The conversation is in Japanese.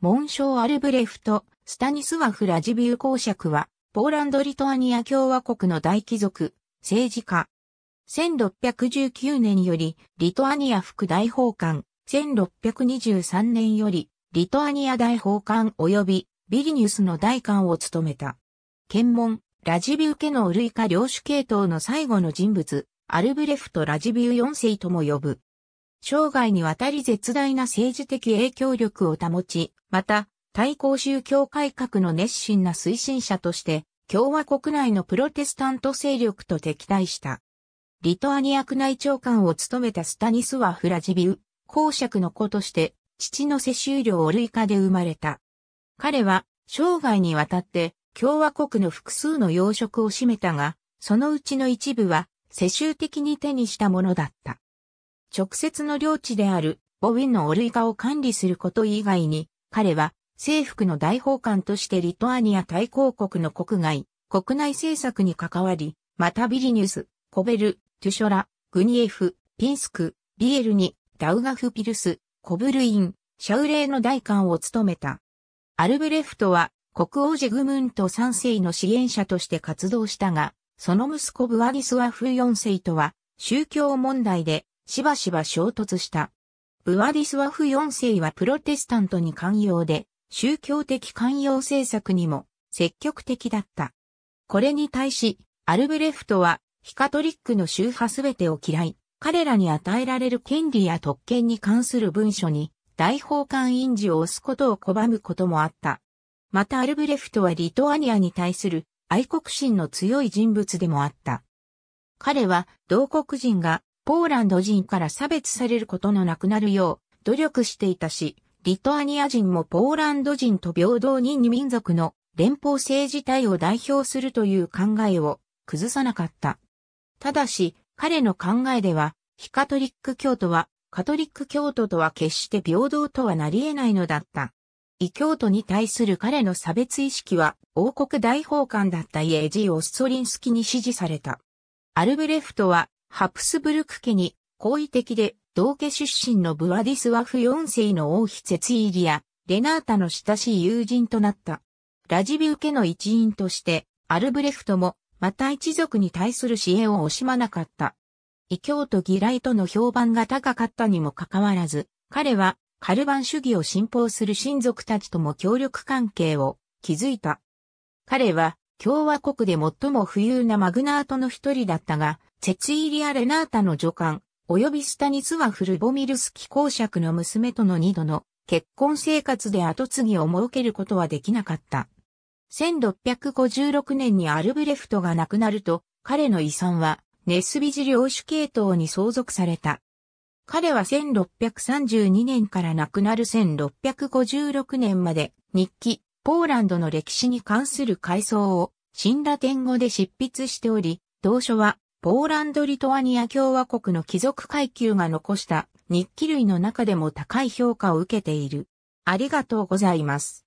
モンショアルブレフト、スタニスワフ・ラジビュー公爵は、ポーランド・リトアニア共和国の大貴族、政治家。1619年より、リトアニア副大法官、1623年より、リトアニア大法官及び、ビリニュスの大官を務めた。検問、ラジビュー家のウルイカ領主系統の最後の人物、アルブレフト・ラジビュー4世とも呼ぶ。生涯にわたり絶大な政治的影響力を保ち、また、対抗宗教改革の熱心な推進者として、共和国内のプロテスタント勢力と敵対した。リトアニア宮内長官を務めたスタニスワ・フラジビウ、公爵の子として、父の世襲領オルイカで生まれた。彼は、生涯にわたって、共和国の複数の要職を占めたが、そのうちの一部は、世襲的に手にしたものだった。直接の領地であるボウィンのオルイカを管理すること以外に、彼は征服の大法官としてリトアニア大公国の国外、国内政策に関わり、またビリニュス、コベル、トゥショラ、グニエフ、ピンスク、ビエルに、ダウガフピルス、コブルイン、シャウレーの大官を務めた。アルブレフトは国王ジェグムント3世の支援者として活動したが、その息子ブアギスワフ4世とは宗教問題でしばしば衝突した。ブアディスワフ4世はプロテスタントに寛容で、宗教的寛容政策にも積極的だった。これに対し、アルブレフトは、ヒカトリックの宗派すべてを嫌い、彼らに与えられる権利や特権に関する文書に、大法官印字を押すことを拒むこともあった。またアルブレフトはリトアニアに対する愛国心の強い人物でもあった。彼は同国人がポーランド人から差別されることのなくなるよう努力していたし、リトアニア人もポーランド人と平等に二民族の連邦政治体を代表するという考えを崩さなかった。ただし、彼の考えでは、非カトリック教徒は、カトリック教徒とは決して平等とはなり得ないのだった。異教徒に対する彼の差別意識は、王国大法官だったイエジーオスソリンスキに支持された。アルブレフトは、ハプスブルク家に好意的で同家出身のブワディスワフ4世の王妃ツイリア、レナータの親しい友人となった。ラジビウ家の一員として、アルブレフトも、また一族に対する支援を惜しまなかった。異教と義来との評判が高かったにもかかわらず、彼はカルバン主義を信奉する親族たちとも協力関係を築いた。彼は共和国で最も富裕なマグナートの一人だったが、チェツイリア・レナータの女官、及びスタニスワフ・ルボミルスキ公爵の娘との二度の結婚生活で後継ぎを設けることはできなかった。1656年にアルブレフトが亡くなると、彼の遺産はネスビジ領主系統に相続された。彼は1632年から亡くなる1656年まで日記、ポーランドの歴史に関する回想を、新ラテン語で執筆しており、同書はポーランド・リトアニア共和国の貴族階級が残した日記類の中でも高い評価を受けている。ありがとうございます。